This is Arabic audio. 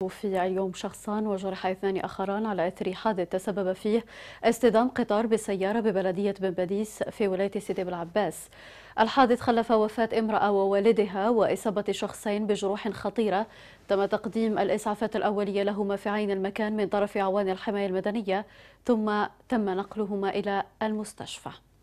توفي اليوم شخصان وجرح اثنان اخران على اثر حادث تسبب فيه اصطدام قطار بسياره ببلديه بن باديس في ولايه سيدي بالعباس. الحادث خلف وفاه امراه ووالدها واصابه شخصين بجروح خطيره تم تقديم الاسعافات الاوليه لهما في عين المكان من طرف اعوان الحمايه المدنيه ثم تم نقلهما الى المستشفى.